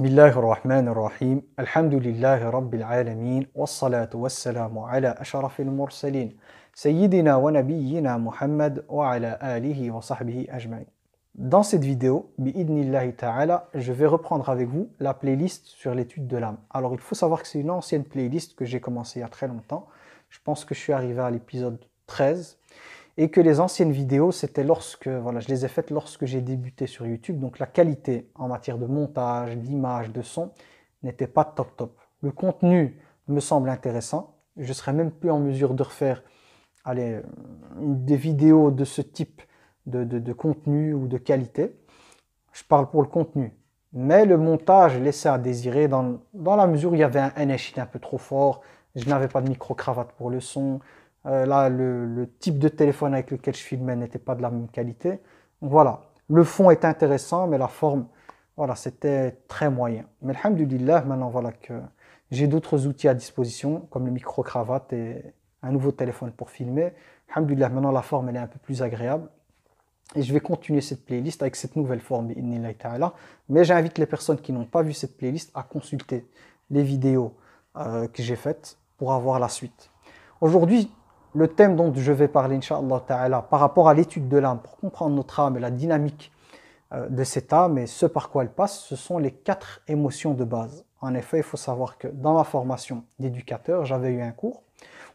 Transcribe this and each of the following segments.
Dans cette vidéo, je vais reprendre avec vous la playlist sur l'étude de l'âme. Alors il faut savoir que c'est une ancienne playlist que j'ai commencé il y a très longtemps. Je pense que je suis arrivé à l'épisode 13 et que les anciennes vidéos, c'était lorsque, voilà, je les ai faites lorsque j'ai débuté sur YouTube, donc la qualité en matière de montage, d'image, de son n'était pas top top. Le contenu me semble intéressant, je serais même plus en mesure de refaire allez, des vidéos de ce type de, de, contenu ou de qualité. Je parle pour le contenu. Mais le montage laissait à désirer dans, dans la mesure où il y avait un, était un peu trop fort, je n'avais pas de micro-cravate pour le son, euh, là, le, type de téléphone avec lequel je filmais n'était pas de la même qualité. Donc, voilà, le fond est intéressant, mais la forme, voilà, c'était très moyen. Mais alhamdoulilah, maintenant, voilà que j'ai d'autres outils à disposition, comme le micro-cravate et un nouveau téléphone pour filmer. Alhamdoulilah, maintenant, la forme, elle est un peu plus agréable. Et je vais continuer cette playlist avec cette nouvelle forme, Mais j'invite les personnes qui n'ont pas vu cette playlist à consulter les vidéos euh, que j'ai faites pour avoir la suite. Aujourd'hui, le thème dont je vais parler, Inch'Allah Ta'ala, par rapport à l'étude de l'âme, pour comprendre notre âme et la dynamique euh, de cette âme et ce par quoi elle passe, ce sont les quatre émotions de base. En effet, il faut savoir que dans ma formation d'éducateur, j'avais eu un cours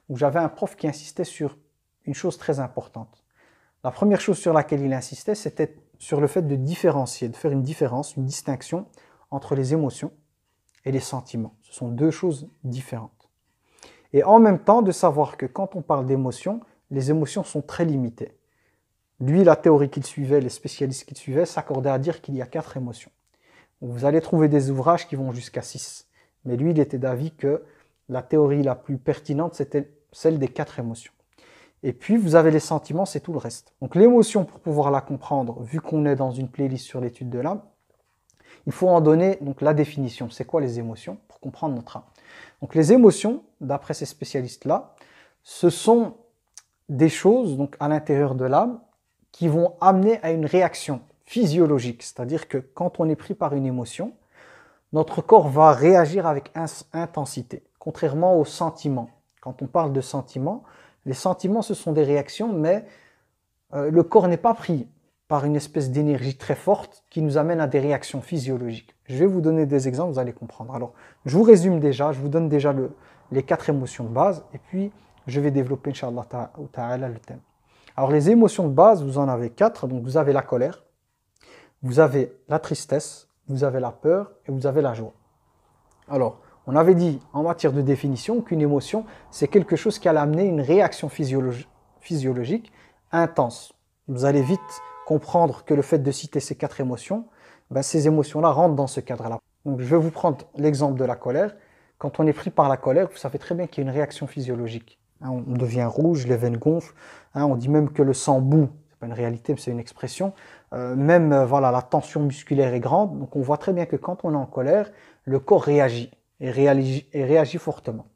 où j'avais un prof qui insistait sur une chose très importante. La première chose sur laquelle il insistait, c'était sur le fait de différencier, de faire une différence, une distinction entre les émotions et les sentiments. Ce sont deux choses différentes. Et en même temps, de savoir que quand on parle d'émotions, les émotions sont très limitées. Lui, la théorie qu'il suivait, les spécialistes qu'il suivait s'accordaient à dire qu'il y a quatre émotions. Vous allez trouver des ouvrages qui vont jusqu'à six. Mais lui, il était d'avis que la théorie la plus pertinente, c'était celle des quatre émotions. Et puis, vous avez les sentiments, c'est tout le reste. Donc, l'émotion, pour pouvoir la comprendre, vu qu'on est dans une playlist sur l'étude de l'âme, il faut en donner donc la définition. C'est quoi les émotions pour comprendre notre âme donc les émotions, d'après ces spécialistes-là, ce sont des choses donc à l'intérieur de l'âme qui vont amener à une réaction physiologique, c'est-à-dire que quand on est pris par une émotion, notre corps va réagir avec intensité, contrairement aux sentiments. Quand on parle de sentiments, les sentiments ce sont des réactions, mais euh, le corps n'est pas pris par une espèce d'énergie très forte qui nous amène à des réactions physiologiques. Je vais vous donner des exemples, vous allez comprendre. Alors, je vous résume déjà, je vous donne déjà les quatre émotions de base, et puis je vais développer, Inch'Allah ta'ala, le thème. Alors, les émotions de base, vous en avez quatre. Donc, vous avez la colère, vous avez la tristesse, vous avez la peur et vous avez la joie. Alors, on avait dit en matière de définition qu'une émotion, c'est quelque chose qui allait amener une réaction physiologique intense. Vous allez vite comprendre que le fait de citer ces quatre émotions, ben, ces émotions-là rentrent dans ce cadre-là. Donc je vais vous prendre l'exemple de la colère. Quand on est pris par la colère, vous savez très bien qu'il y a une réaction physiologique. Hein, on devient rouge, les veines gonflent. Hein, on dit même que le sang Ce C'est pas une réalité, mais c'est une expression. Euh, même euh, voilà, la tension musculaire est grande. Donc on voit très bien que quand on est en colère, le corps réagit et réagit, et réagit fortement.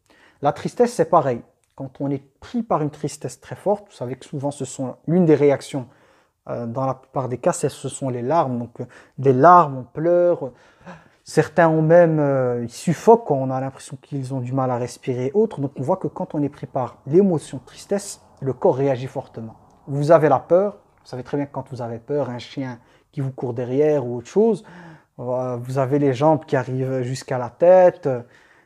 La tristesse, c'est pareil. Quand on est pris par une tristesse très forte, vous savez que souvent ce sont l'une des réactions euh, dans la plupart des cas, ce sont les larmes. Donc, euh, des larmes, on pleure. Certains ont même, euh, ils suffoquent on a l'impression qu'ils ont du mal à respirer autres. Donc, on voit que quand on est pris par l'émotion de tristesse, le corps réagit fortement. Vous avez la peur. Vous savez très bien que quand vous avez peur, un chien qui vous court derrière ou autre chose, vous avez les jambes qui arrivent jusqu'à la tête.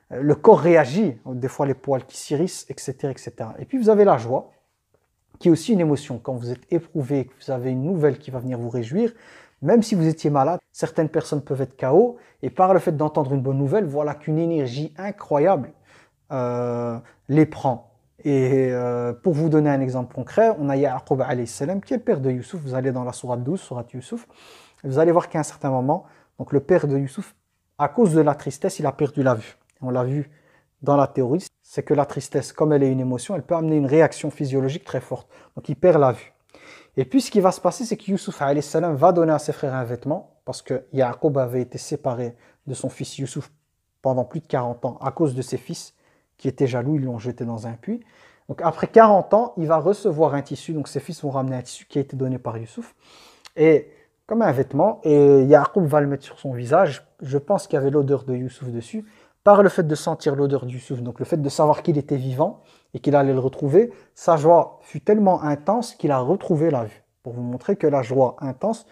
Le corps réagit. Des fois, les poils qui s'irrissent, etc., etc. Et puis, vous avez la joie qui est aussi une émotion. Quand vous êtes éprouvé, que vous avez une nouvelle qui va venir vous réjouir, même si vous étiez malade, certaines personnes peuvent être KO, et par le fait d'entendre une bonne nouvelle, voilà qu'une énergie incroyable euh, les prend. Et euh, pour vous donner un exemple concret, on a Yaqub alayhi salam, qui est le père de Youssouf. Vous allez dans la sourate 12, sourate Youssouf, vous allez voir qu'à un certain moment, donc le père de Youssouf, à cause de la tristesse, il a perdu la vue. On l'a vu dans la théorie, c'est que la tristesse, comme elle est une émotion, elle peut amener une réaction physiologique très forte. Donc il perd la vue. Et puis ce qui va se passer, c'est que Youssouf salam va donner à ses frères un vêtement, parce que Yaakov avait été séparé de son fils Youssouf pendant plus de 40 ans à cause de ses fils, qui étaient jaloux, ils l'ont jeté dans un puits. Donc après 40 ans, il va recevoir un tissu, donc ses fils vont ramener un tissu qui a été donné par Youssouf. Et comme un vêtement. Et Yaakov va le mettre sur son visage. Je pense qu'il y avait l'odeur de Youssouf dessus par le fait de sentir l'odeur du souffle, donc le fait de savoir qu'il était vivant et qu'il allait le retrouver, sa joie fut tellement intense qu'il a retrouvé la vue. Pour vous montrer que la joie intense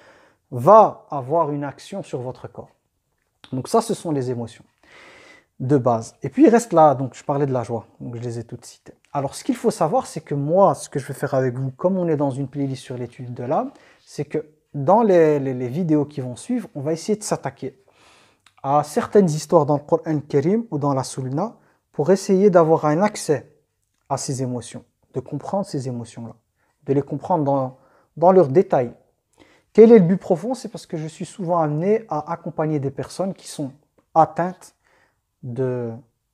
va avoir une action sur votre corps. Donc ça, ce sont les émotions de base. Et puis il reste là, donc je parlais de la joie, donc je les ai toutes citées. Alors ce qu'il faut savoir, c'est que moi, ce que je vais faire avec vous, comme on est dans une playlist sur l'étude de l'âme, c'est que dans les vidéos qui vont suivre, on va essayer de s'attaquer à certaines histoires dans le Coran Karim ou dans la Sunna pour essayer d'avoir un accès à ces émotions, de comprendre ces émotions-là, de les comprendre dans, dans leurs détails. Quel est le but profond C'est parce que je suis souvent amené à accompagner des personnes qui sont atteintes de,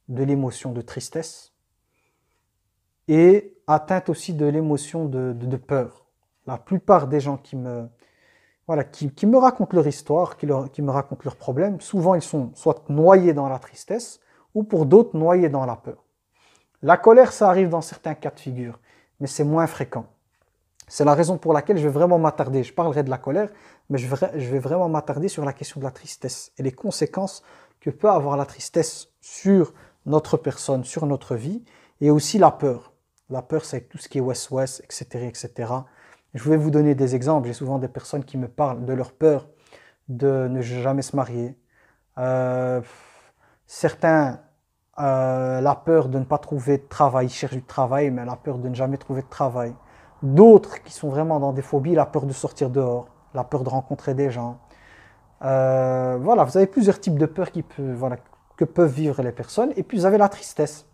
de l'émotion de tristesse et atteintes aussi de l'émotion de peur. La plupart des gens qui me, voilà, qui, me racontent leur histoire, qui, me racontent leurs problèmes. Souvent, ils sont soit noyés dans la tristesse, ou pour d'autres, noyés dans la peur. La colère, ça arrive dans certains cas de figure, mais c'est moins fréquent. C'est la raison pour laquelle je vais vraiment m'attarder. Je parlerai de la colère, mais je vais vraiment m'attarder sur la question de la tristesse et les conséquences que peut avoir la tristesse sur notre personne, sur notre vie, et aussi la peur. La peur, c'est tout ce qui est ouest-ouest, etc., etc. Je vais vous donner des exemples. J'ai souvent des personnes qui me parlent de leur peur de ne jamais se marier. Euh, certains, euh, la peur de ne pas trouver de travail. Ils cherchent du travail, mais la peur de ne jamais trouver de travail. D'autres qui sont vraiment dans des phobies, la peur de sortir dehors, la peur de rencontrer des gens. Euh, voilà, vous avez plusieurs types de peurs qui peuvent voilà, que peuvent vivre les personnes. Et puis vous avez la tristesse.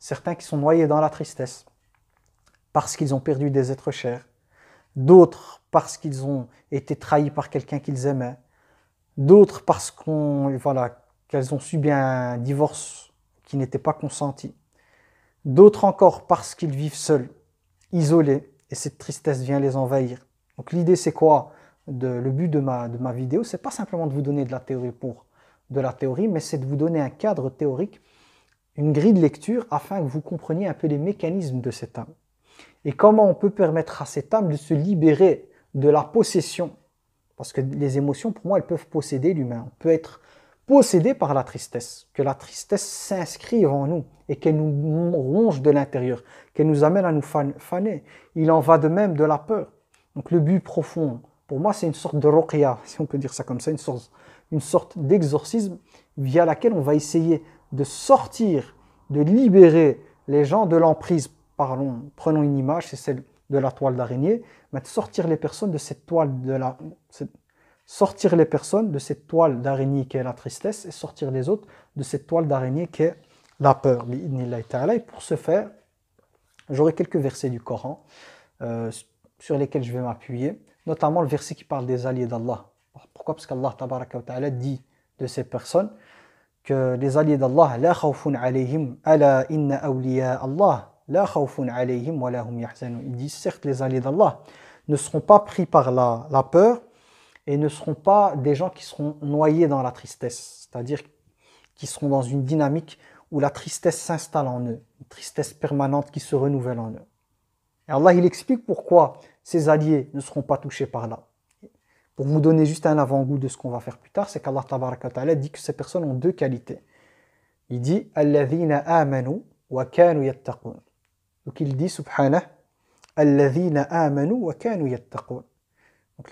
Certains qui sont noyés dans la tristesse parce qu'ils ont perdu des êtres chers d'autres parce qu'ils ont été trahis par quelqu'un qu'ils aimaient, d'autres parce qu'on voilà qu'elles ont subi un divorce qui n'était pas consenti, d'autres encore parce qu'ils vivent seuls, isolés, et cette tristesse vient les envahir. Donc l'idée c'est quoi Le but de ma, de ma vidéo, c'est pas simplement de vous donner de la théorie pour de la théorie, mais c'est de vous donner un cadre théorique, une grille de lecture afin que vous compreniez un peu les mécanismes de cet âme et comment on peut permettre à cette âme de se libérer de la possession. Parce que les émotions, pour moi, elles peuvent posséder l'humain. On peut être possédé par la tristesse, que la tristesse s'inscrive en nous et qu'elle nous ronge de l'intérieur, qu'elle nous amène à nous faner. Il en va de même de la peur. Donc le but profond, pour moi, c'est une sorte de roquia, si on peut dire ça comme ça, une sorte, une sorte d'exorcisme via laquelle on va essayer de sortir, de libérer les gens de l'emprise parlons, prenons une image, c'est celle de la toile d'araignée, mais sortir les personnes de cette toile de la sortir les personnes de cette toile d'araignée qui est la tristesse et sortir les autres de cette toile d'araignée qui est la peur. Et pour ce faire, j'aurai quelques versets du Coran euh, sur lesquels je vais m'appuyer, notamment le verset qui parle des alliés d'Allah. Pourquoi Parce qu'Allah ta'ala dit de ces personnes que les alliés d'Allah, la khawfun alayhim, ala inna awliya Allah, la alayhim wa hum yahzanun. Il dit certes les alliés d'Allah ne seront pas pris par la, peur et ne seront pas des gens qui seront noyés dans la tristesse, c'est-à-dire qui seront dans une dynamique où la tristesse s'installe en eux, une tristesse permanente qui se renouvelle en eux. Et Allah, il explique pourquoi ces alliés ne seront pas touchés par là. Pour vous donner juste un avant-goût de ce qu'on va faire plus tard, c'est qu'Allah ta'ala dit que ces personnes ont deux qualités. Il dit « Alladhina amanu wa kanu donc il dit, subhanah, wa Donc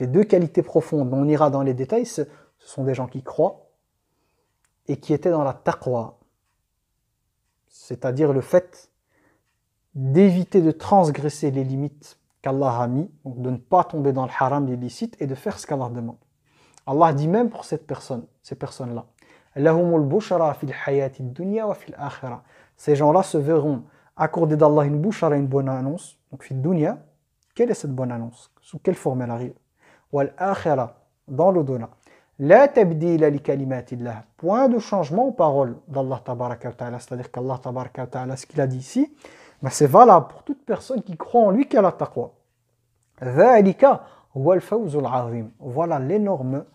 les deux qualités profondes, on ira dans les détails, ce sont des gens qui croient et qui étaient dans la taqwa, c'est-à-dire le fait d'éviter de transgresser les limites qu'Allah a mis, donc de ne pas tomber dans le haram, illicite et de faire ce qu'Allah demande. Allah dit même pour cette personne, ces personnes-là, Ces gens-là se verront « Accorder d'Allah une bouche à une bonne annonce, donc fi dunya, quelle est cette bonne annonce Sous quelle forme elle arrive Wal akhira, dans l'au-delà. La tabdila li kalimatillah. Point de changement aux paroles d'Allah tabaraka wa ta'ala. C'est-à-dire qu'Allah tabaraka wa ta'ala, ce qu'il a dit ici, ben c'est valable pour toute personne qui croit en lui qu'elle a taqwa. Dhalika al-fawzul azim. Voilà l'énorme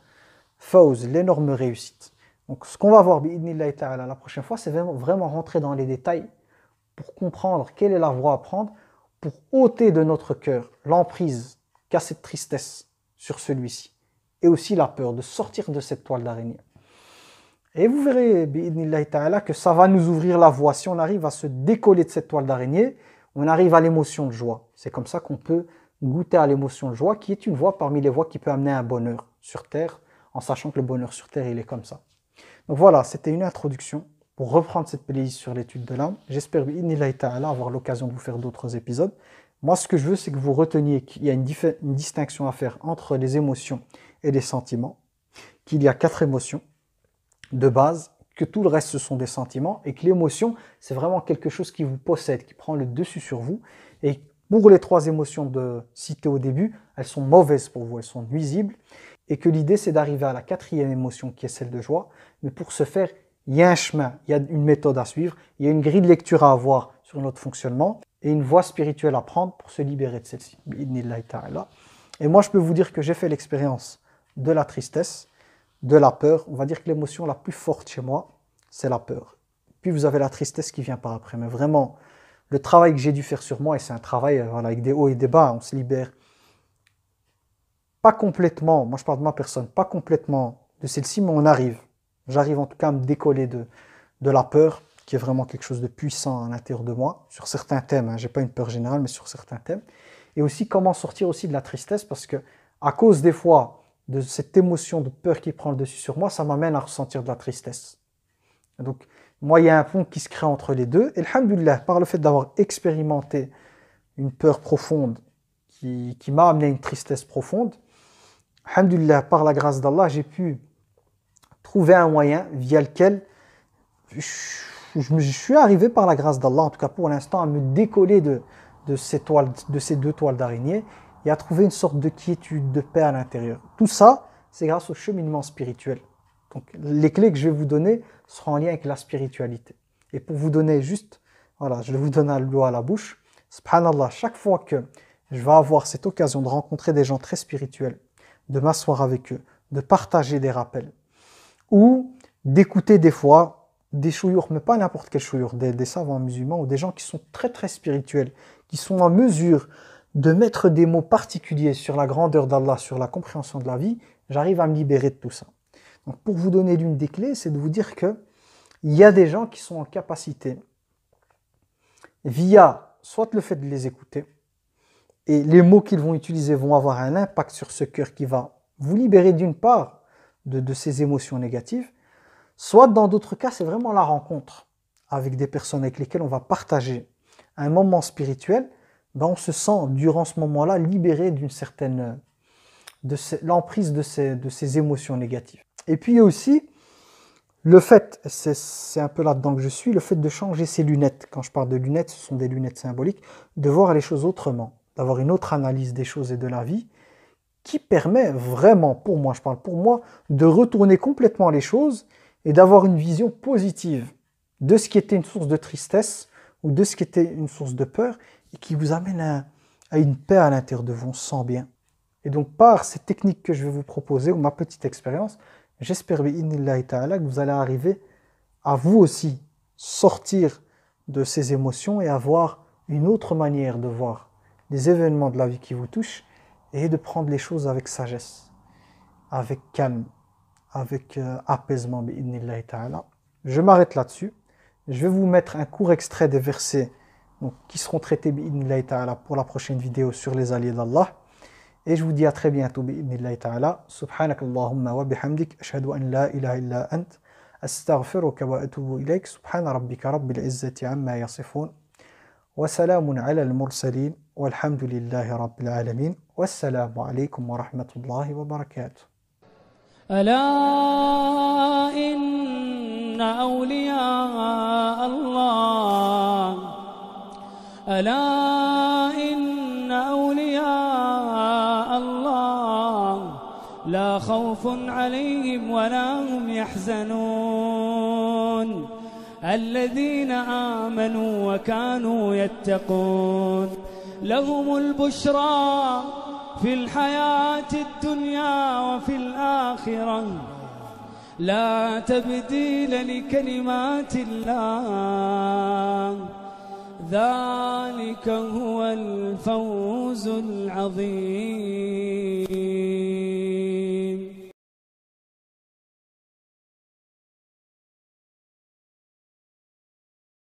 fawz, l'énorme réussite. Donc ce qu'on va voir, bi'idnillahi ta'ala, la prochaine fois, c'est vraiment rentrer dans les détails pour comprendre quelle est la voie à prendre, pour ôter de notre cœur l'emprise qu'a cette tristesse sur celui-ci, et aussi la peur de sortir de cette toile d'araignée. Et vous verrez, ta'ala, que ça va nous ouvrir la voie. Si on arrive à se décoller de cette toile d'araignée, on arrive à l'émotion de joie. C'est comme ça qu'on peut goûter à l'émotion de joie, qui est une voie parmi les voies qui peut amener un bonheur sur Terre, en sachant que le bonheur sur Terre, il est comme ça. Donc voilà, c'était une introduction pour reprendre cette playlist sur l'étude de l'âme. J'espère, ta'ala, avoir l'occasion de vous faire d'autres épisodes. Moi, ce que je veux, c'est que vous reteniez qu'il y a une, distinction à faire entre les émotions et les sentiments, qu'il y a quatre émotions de base, que tout le reste, ce sont des sentiments, et que l'émotion, c'est vraiment quelque chose qui vous possède, qui prend le dessus sur vous. Et pour les trois émotions de, citées au début, elles sont mauvaises pour vous, elles sont nuisibles, et que l'idée, c'est d'arriver à la quatrième émotion, qui est celle de joie. Mais pour ce faire, il y a un chemin, il y a une méthode à suivre, il y a une grille de lecture à avoir sur notre fonctionnement et une voie spirituelle à prendre pour se libérer de celle-ci. Et moi, je peux vous dire que j'ai fait l'expérience de la tristesse, de la peur. On va dire que l'émotion la plus forte chez moi, c'est la peur. Puis vous avez la tristesse qui vient par après. Mais vraiment, le travail que j'ai dû faire sur moi, et c'est un travail euh, avec des hauts et des bas, on se libère pas complètement, moi je parle de ma personne, pas complètement de celle-ci, mais on arrive. J'arrive en tout cas à me décoller de, de la peur, qui est vraiment quelque chose de puissant à l'intérieur de moi, sur certains thèmes. Hein. J'ai pas une peur générale, mais sur certains thèmes. Et aussi comment sortir aussi de la tristesse, parce que à cause des fois de cette émotion de peur qui prend le dessus sur moi, ça m'amène à ressentir de la tristesse. donc, moi, il y a un pont qui se crée entre les deux. Et alhamdoulilah, par le fait d'avoir expérimenté une peur profonde qui, qui m'a amené à une tristesse profonde, alhamdoulilah, par la grâce d'Allah, j'ai pu Trouver un moyen via lequel je, suis arrivé par la grâce d'Allah, en tout cas pour l'instant, à me décoller de, ces, toiles, de ces deux toiles d'araignée et à trouver une sorte de quiétude, de paix à l'intérieur. Tout ça, c'est grâce au cheminement spirituel. Donc les clés que je vais vous donner seront en lien avec la spiritualité. Et pour vous donner juste, voilà, je vais vous donner l'eau à la bouche. Subhanallah, chaque fois que je vais avoir cette occasion de rencontrer des gens très spirituels, de m'asseoir avec eux, de partager des rappels, ou d'écouter des fois des chouyours, mais pas n'importe quel chouyour, des, savants musulmans ou des gens qui sont très très spirituels, qui sont en mesure de mettre des mots particuliers sur la grandeur d'Allah, sur la compréhension de la vie, j'arrive à me libérer de tout ça. Donc pour vous donner l'une des clés, c'est de vous dire que il y a des gens qui sont en capacité, via soit le fait de les écouter, et les mots qu'ils vont utiliser vont avoir un impact sur ce cœur qui va vous libérer d'une part, de, ces émotions négatives. Soit dans d'autres cas, c'est vraiment la rencontre avec des personnes avec lesquelles on va partager un moment spirituel. Ben on se sent durant ce moment-là libéré d'une certaine de l'emprise de ces, de ces émotions négatives. Et puis aussi le fait, c'est un peu là-dedans que je suis, le fait de changer ses lunettes. Quand je parle de lunettes, ce sont des lunettes symboliques, de voir les choses autrement, d'avoir une autre analyse des choses et de la vie, qui permet vraiment, pour moi, je parle pour moi, de retourner complètement les choses et d'avoir une vision positive de ce qui était une source de tristesse ou de ce qui était une source de peur et qui vous amène à, une paix à l'intérieur de vous, sans bien. Et donc, par ces techniques que je vais vous proposer ou ma petite expérience, j'espère, ta'ala, que vous allez arriver à vous aussi sortir de ces émotions et avoir une autre manière de voir les événements de la vie qui vous touchent et de prendre les choses avec sagesse, avec calme, avec euh, apaisement. Je m'arrête là-dessus. Je vais vous mettre un court extrait des versets donc, qui seront traités pour la prochaine vidéo sur les alliés d'Allah. Et je vous dis à très bientôt bi'idnillahi ta'ala. Subhanakallahumma wa bihamdik. Ashhadu an la ilaha illa ant. أستغفرك وأتوب إليك سبحان ربك rabbil izzati amma يصفون وسلام على المرسلين والحمد لله رب العالمين والسلام عليكم ورحمة الله وبركاته ألا إن أولياء الله ألا إن أولياء الله لا خوف عليهم ولا هم يحزنون الذين آمنوا وكانوا يتقون لهم البشرى في الحياة الدنيا وفي الآخرة لا تبديل لكلمات الله ذلك هو الفوز العظيم